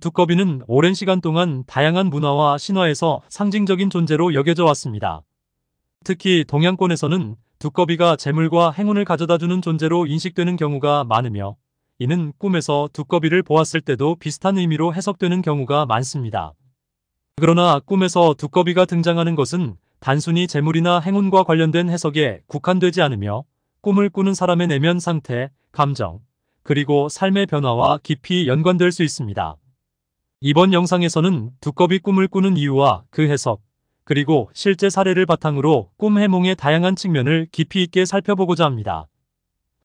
두꺼비는 오랜 시간 동안 다양한 문화와 신화에서 상징적인 존재로 여겨져 왔습니다. 특히 동양권에서는 두꺼비가 재물과 행운을 가져다주는 존재로 인식되는 경우가 많으며 이는 꿈에서 두꺼비를 보았을 때도 비슷한 의미로 해석되는 경우가 많습니다. 그러나 꿈에서 두꺼비가 등장하는 것은 단순히 재물이나 행운과 관련된 해석에 국한되지 않으며 꿈을 꾸는 사람의 내면 상태, 감정, 그리고 삶의 변화와 깊이 연관될 수 있습니다. 이번 영상에서는 두꺼비 꿈을 꾸는 이유와 그 해석, 그리고 실제 사례를 바탕으로 꿈 해몽의 다양한 측면을 깊이 있게 살펴보고자 합니다.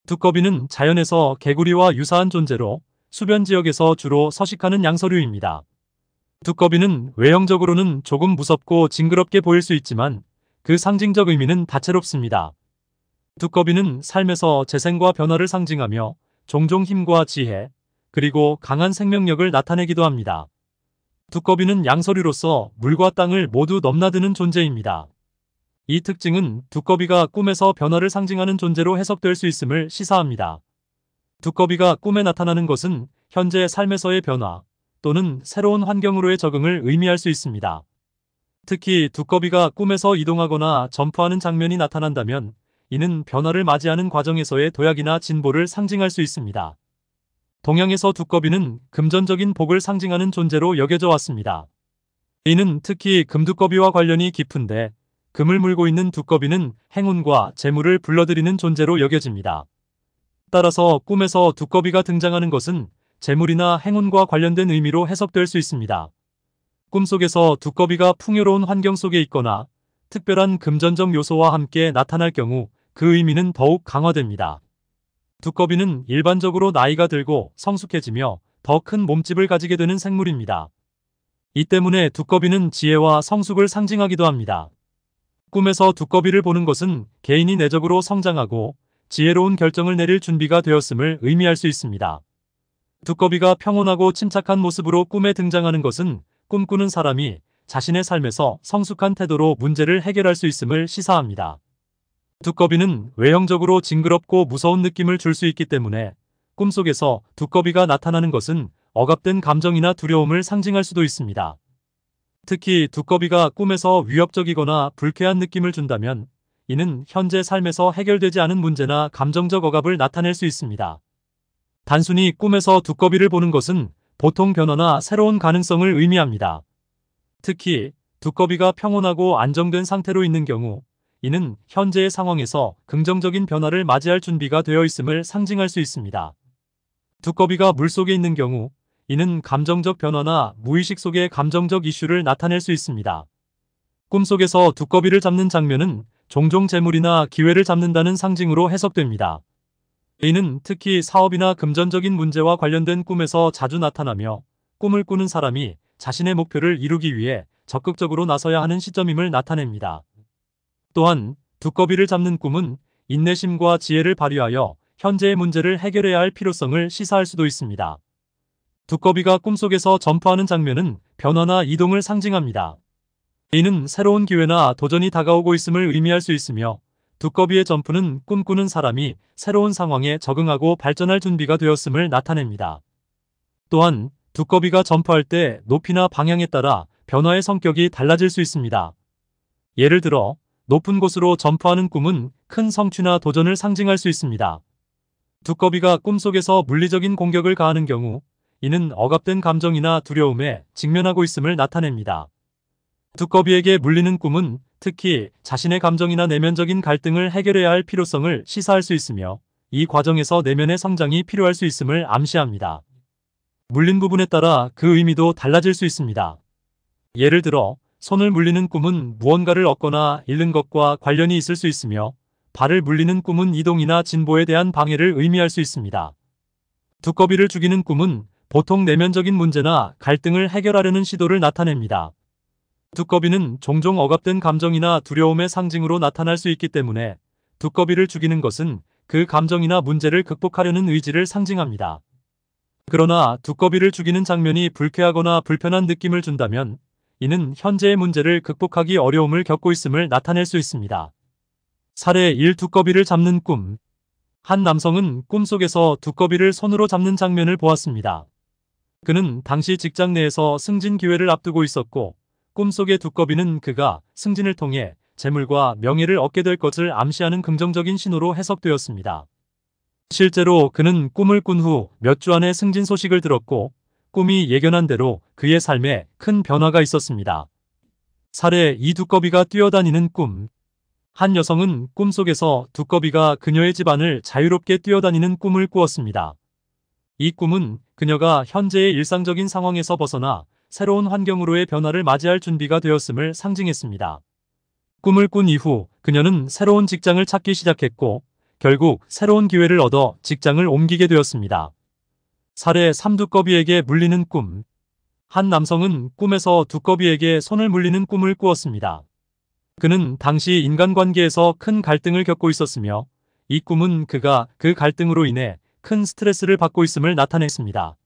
두꺼비는 자연에서 개구리와 유사한 존재로 수변 지역에서 주로 서식하는 양서류입니다. 두꺼비는 외형적으로는 조금 무섭고 징그럽게 보일 수 있지만 그 상징적 의미는 다채롭습니다. 두꺼비는 삶에서 재생과 변화를 상징하며 종종 힘과 지혜, 그리고 강한 생명력을 나타내기도 합니다. 두꺼비는 양서류로서 물과 땅을 모두 넘나드는 존재입니다. 이 특징은 두꺼비가 꿈에서 변화를 상징하는 존재로 해석될 수 있음을 시사합니다. 두꺼비가 꿈에 나타나는 것은 현재 삶에서의 변화 또는 새로운 환경으로의 적응을 의미할 수 있습니다. 특히 두꺼비가 꿈에서 이동하거나 점프하는 장면이 나타난다면 이는 변화를 맞이하는 과정에서의 도약이나 진보를 상징할 수 있습니다. 동양에서 두꺼비는 금전적인 복을 상징하는 존재로 여겨져 왔습니다. 이는 특히 금두꺼비와 관련이 깊은데 금을 물고 있는 두꺼비는 행운과 재물을 불러들이는 존재로 여겨집니다. 따라서 꿈에서 두꺼비가 등장하는 것은 재물이나 행운과 관련된 의미로 해석될 수 있습니다. 꿈속에서 두꺼비가 풍요로운 환경 속에 있거나 특별한 금전적 요소와 함께 나타날 경우 그 의미는 더욱 강화됩니다. 두꺼비는 일반적으로 나이가 들고 성숙해지며 더 큰 몸집을 가지게 되는 생물입니다. 이 때문에 두꺼비는 지혜와 성숙을 상징하기도 합니다. 꿈에서 두꺼비를 보는 것은 개인이 내적으로 성장하고 지혜로운 결정을 내릴 준비가 되었음을 의미할 수 있습니다. 두꺼비가 평온하고 침착한 모습으로 꿈에 등장하는 것은 꿈꾸는 사람이 자신의 삶에서 성숙한 태도로 문제를 해결할 수 있음을 시사합니다. 두꺼비는 외형적으로 징그럽고 무서운 느낌을 줄 수 있기 때문에 꿈속에서 두꺼비가 나타나는 것은 억압된 감정이나 두려움을 상징할 수도 있습니다. 특히 두꺼비가 꿈에서 위협적이거나 불쾌한 느낌을 준다면 이는 현재 삶에서 해결되지 않은 문제나 감정적 억압을 나타낼 수 있습니다. 단순히 꿈에서 두꺼비를 보는 것은 보통 변화나 새로운 가능성을 의미합니다. 특히 두꺼비가 평온하고 안정된 상태로 있는 경우 이는 현재의 상황에서 긍정적인 변화를 맞이할 준비가 되어 있음을 상징할 수 있습니다. 두꺼비가 물속에 있는 경우 이는 감정적 변화나 무의식 속의 감정적 이슈를 나타낼 수 있습니다. 꿈속에서 두꺼비를 잡는 장면은 종종 재물이나 기회를 잡는다는 상징으로 해석됩니다. 이는 특히 사업이나 금전적인 문제와 관련된 꿈에서 자주 나타나며 꿈을 꾸는 사람이 자신의 목표를 이루기 위해 적극적으로 나서야 하는 시점임을 나타냅니다. 또한 두꺼비를 잡는 꿈은 인내심과 지혜를 발휘하여 현재의 문제를 해결해야 할 필요성을 시사할 수도 있습니다. 두꺼비가 꿈속에서 점프하는 장면은 변화나 이동을 상징합니다. 이는 새로운 기회나 도전이 다가오고 있음을 의미할 수 있으며 두꺼비의 점프는 꿈꾸는 사람이 새로운 상황에 적응하고 발전할 준비가 되었음을 나타냅니다. 또한 두꺼비가 점프할 때 높이나 방향에 따라 변화의 성격이 달라질 수 있습니다. 예를 들어 높은 곳으로 점프하는 꿈은 큰 성취나 도전을 상징할 수 있습니다. 두꺼비가 꿈속에서 물리적인 공격을 가하는 경우 이는 억압된 감정이나 두려움에 직면하고 있음을 나타냅니다. 두꺼비에게 물리는 꿈은 특히 자신의 감정이나 내면적인 갈등을 해결해야 할 필요성을 시사할 수 있으며 이 과정에서 내면의 성장이 필요할 수 있음을 암시합니다. 물린 부분에 따라 그 의미도 달라질 수 있습니다. 예를 들어 손을 물리는 꿈은 무언가를 얻거나 잃는 것과 관련이 있을 수 있으며 발을 물리는 꿈은 이동이나 진보에 대한 방해를 의미할 수 있습니다. 두꺼비를 죽이는 꿈은 보통 내면적인 문제나 갈등을 해결하려는 시도를 나타냅니다. 두꺼비는 종종 억압된 감정이나 두려움의 상징으로 나타날 수 있기 때문에 두꺼비를 죽이는 것은 그 감정이나 문제를 극복하려는 의지를 상징합니다. 그러나 두꺼비를 죽이는 장면이 불쾌하거나 불편한 느낌을 준다면 이는 현재의 문제를 극복하기 어려움을 겪고 있음을 나타낼 수 있습니다. 사례 1 두꺼비를 잡는 꿈 한 남성은 꿈속에서 두꺼비를 손으로 잡는 장면을 보았습니다. 그는 당시 직장 내에서 승진 기회를 앞두고 있었고 꿈속의 두꺼비는 그가 승진을 통해 재물과 명예를 얻게 될 것을 암시하는 긍정적인 신호로 해석되었습니다. 실제로 그는 꿈을 꾼 후 몇 주 안에 승진 소식을 들었고 꿈이 예견한 대로 그의 삶에 큰 변화가 있었습니다. 사례 2 두꺼비가 뛰어다니는 꿈. 한 여성은 꿈속에서 두꺼비가 그녀의 집안을 자유롭게 뛰어다니는 꿈을 꾸었습니다. 이 꿈은 그녀가 현재의 일상적인 상황에서 벗어나 새로운 환경으로의 변화를 맞이할 준비가 되었음을 상징했습니다. 꿈을 꾼 이후 그녀는 새로운 직장을 찾기 시작했고 결국 새로운 기회를 얻어 직장을 옮기게 되었습니다. 사례 3두꺼비에게 물리는 꿈. 한 남성은 꿈에서 두꺼비에게 손을 물리는 꿈을 꾸었습니다. 그는 당시 인간관계에서 큰 갈등을 겪고 있었으며 이 꿈은 그가 그 갈등으로 인해 큰 스트레스를 받고 있음을 나타냈습니다.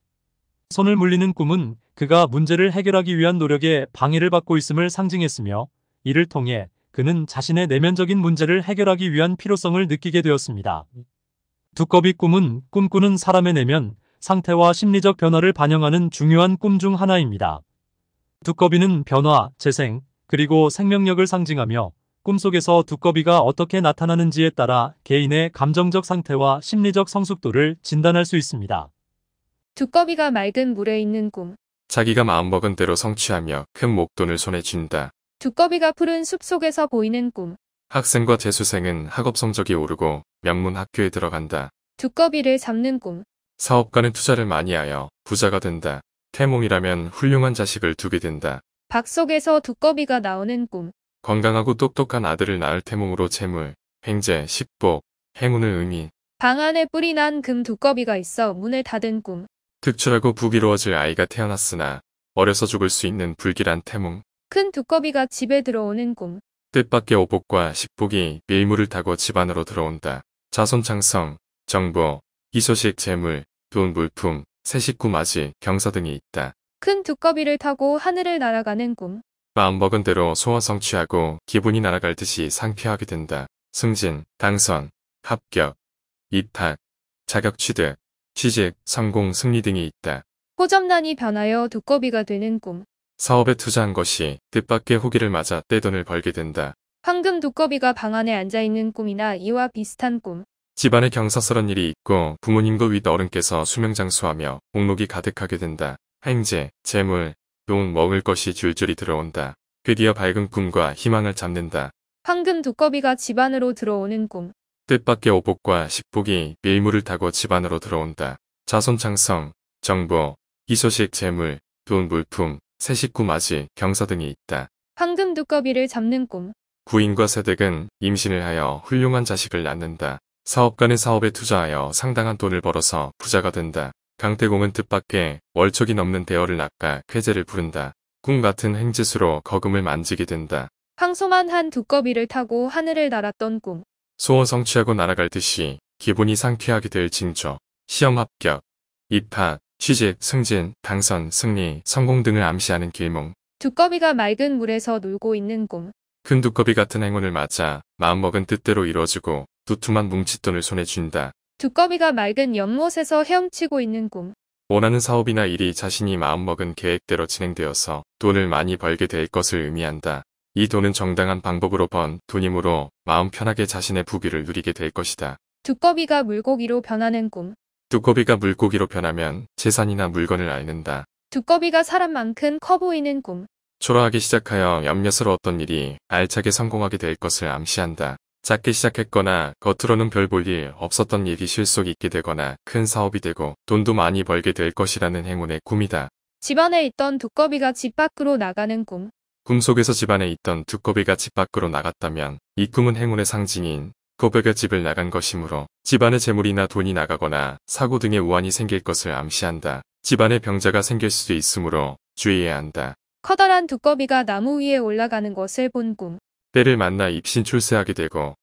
손을 물리는 꿈은 그가 문제를 해결하기 위한 노력에 방해를 받고 있음을 상징했으며 이를 통해 그는 자신의 내면적인 문제를 해결하기 위한 필요성을 느끼게 되었습니다. 두꺼비 꿈은 꿈꾸는 사람의 내면 상태와 심리적 변화를 반영하는 중요한 꿈 중 하나입니다. 두꺼비는 변화, 재생, 그리고 생명력을 상징하며 꿈속에서 두꺼비가 어떻게 나타나는지에 따라 개인의 감정적 상태와 심리적 성숙도를 진단할 수 있습니다. 두꺼비가 맑은 물에 있는 꿈. 자기가 마음먹은 대로 성취하며 큰 목돈을 손에 쥔다. 두꺼비가 푸른 숲속에서 보이는 꿈. 학생과 재수생은 학업 성적이 오르고 명문 학교에 들어간다. 두꺼비를 잡는 꿈. 사업가는 투자를 많이 하여 부자가 된다. 태몽이라면 훌륭한 자식을 두게 된다. 박 속에서 두꺼비가 나오는 꿈. 건강하고 똑똑한 아들을 낳을 태몽으로 재물, 횡재, 식복, 행운을 의미. 방 안에 뿌리 난금 두꺼비가 있어 문을 닫은 꿈. 특출하고 부기로워질 아이가 태어났으나 어려서 죽을 수 있는 불길한 태몽. 큰 두꺼비가 집에 들어오는 꿈. 뜻밖의 오복과 식복이 밀물을 타고 집안으로 들어온다. 자손 창성, 정보, 희소식 재물, 돈 물품, 새 식구 맞이, 경사 등이 있다. 큰 두꺼비를 타고 하늘을 날아가는 꿈. 마음먹은 대로 소원 성취하고 기분이 날아갈 듯이 상쾌하게 된다. 승진, 당선, 합격, 이탈 자격 취득, 취직, 성공, 승리 등이 있다. 호접란이 변하여 두꺼비가 되는 꿈. 사업에 투자한 것이 뜻밖의 후기를 맞아 떼돈을 벌게 된다. 황금 두꺼비가 방 안에 앉아있는 꿈이나 이와 비슷한 꿈. 집안에 경사스런 일이 있고 부모님과 윗어른께서 수명장수하며 목록이 가득하게 된다. 행제, 재물, 용 먹을 것이 줄줄이 들어온다. 드디어 밝은 꿈과 희망을 잡는다. 황금 두꺼비가 집안으로 들어오는 꿈. 뜻밖의 오복과 식복이 밀물을 타고 집안으로 들어온다. 자손 창성, 정보, 이소식 재물, 돈 물품, 새 식구 맞이, 경사 등이 있다. 황금 두꺼비를 잡는 꿈. 구인과 세댁은 임신을 하여 훌륭한 자식을 낳는다. 사업 간의 사업에 투자하여 상당한 돈을 벌어서 부자가 된다. 강태공은 뜻밖의 월척이 넘는 대어를 낚아 쾌재를 부른다. 꿈 같은 행지수로 거금을 만지게 된다. 황소만 한 두꺼비를 타고 하늘을 날았던 꿈. 소원 성취하고 날아갈 듯이 기분이 상쾌하게 될 징조. 시험 합격, 입학, 취직, 승진, 당선, 승리, 성공 등을 암시하는 길몽. 두꺼비가 맑은 물에서 놀고 있는 꿈. 큰 두꺼비 같은 행운을 맞아 마음먹은 뜻대로 이루어지고 두툼한 뭉칫돈을 손에 쥔다. 두꺼비가 맑은 연못에서 헤엄치고 있는 꿈. 원하는 사업이나 일이 자신이 마음먹은 계획대로 진행되어서 돈을 많이 벌게 될 것을 의미한다. 이 돈은 정당한 방법으로 번 돈이므로 마음 편하게 자신의 부귀를 누리게 될 것이다. 두꺼비가 물고기로 변하는 꿈. 두꺼비가 물고기로 변하면 재산이나 물건을 앓는다. 두꺼비가 사람만큼 커 보이는 꿈. 초라하기 시작하여 염려스러웠던 일이 알차게 성공하게 될 것을 암시한다. 작게 시작했거나 겉으로는 별 볼 일 없었던 일이 실속 있게 되거나 큰 사업이 되고 돈도 많이 벌게 될 것이라는 행운의 꿈이다. 집안에 있던 두꺼비가 집 밖으로 나가는 꿈. 꿈속에서 집안에 있던 두꺼비가 집 밖으로 나갔다면 이 꿈은 행운의 상징인 두꺼비가 집을 나간 것이므로 집안의 재물이나 돈이 나가거나 사고 등의 우환이 생길 것을 암시한다. 집안에 병자가 생길 수도 있으므로 주의해야 한다. 커다란 두꺼비가 나무 위에 올라가는 것을 본 꿈. 때를 만나 입신 출세하게 되고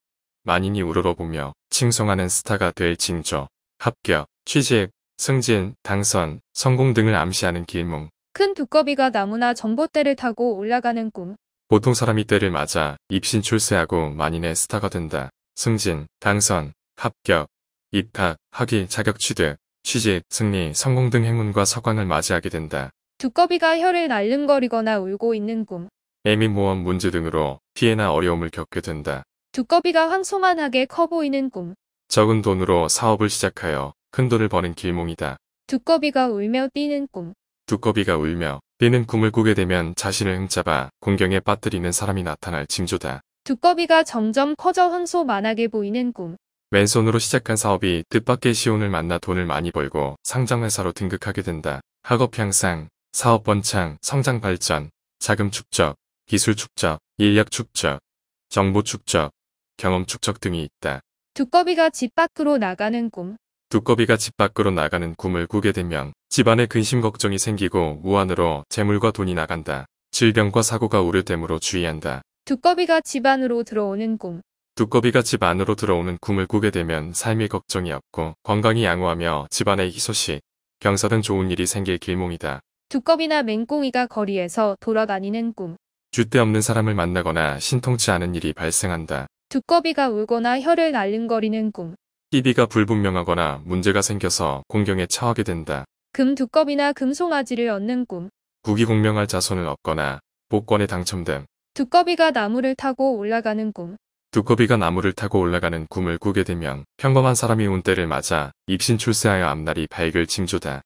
만인이 우러러보며 칭송하는 스타가 될 징조, 합격, 취직, 승진, 당선, 성공 등을 암시하는 길몽. 큰 두꺼비가 나무나 전봇대를 타고 올라가는 꿈. 보통 사람이 때를 맞아 입신 출세하고 만인의 스타가 된다. 승진, 당선, 합격, 입학, 학위, 자격 취득, 취직, 승리, 성공 등 행운과 서광을 맞이하게 된다. 두꺼비가 혀를 날름거리거나 울고 있는 꿈. 애미모험 문제 등으로 피해나 어려움을 겪게 된다. 두꺼비가 황소만하게 커 보이는 꿈. 적은 돈으로 사업을 시작하여 큰 돈을 버는 길몽이다. 두꺼비가 울며 뛰는 꿈. 두꺼비가 울며 뛰는 꿈을 꾸게 되면 자신을 흠잡아 공경에 빠뜨리는 사람이 나타날 징조다. 두꺼비가 점점 커져 황소만하게 보이는 꿈. 왼손으로 시작한 사업이 뜻밖의 시온을 만나 돈을 많이 벌고 상장회사로 등극하게 된다. 학업 향상, 사업 번창, 성장 발전, 자금 축적, 기술 축적, 인력 축적, 정보 축적, 경험 축적 등이 있다. 두꺼비가 집 밖으로 나가는 꿈. 두꺼비가 집 밖으로 나가는 꿈을 꾸게 되면 집안에 근심 걱정이 생기고 우한으로 재물과 돈이 나간다. 질병과 사고가 우려됨으로 주의한다. 두꺼비가 집 안으로 들어오는 꿈. 두꺼비가 집 안으로 들어오는 꿈을 꾸게 되면 삶의 걱정이 없고 건강이 양호하며 집안의 희소식, 경사등 좋은 일이 생길 길몽이다. 두꺼비나 맹꽁이가 거리에서 돌아다니는 꿈. 쥐대 없는 사람을 만나거나 신통치 않은 일이 발생한다. 두꺼비가 울거나 혀를 날름거리는 꿈. 희비가 불분명하거나 문제가 생겨서 공경에 처하게 된다. 금두꺼비나 금송아지를 얻는 꿈. 부기공명할 자손을 얻거나 복권에 당첨됨. 두꺼비가 나무를 타고 올라가는 꿈. 두꺼비가 나무를 타고 올라가는 꿈을 꾸게 되면 평범한 사람이 운 때를 맞아 입신 출세하여 앞날이 밝을 징조다.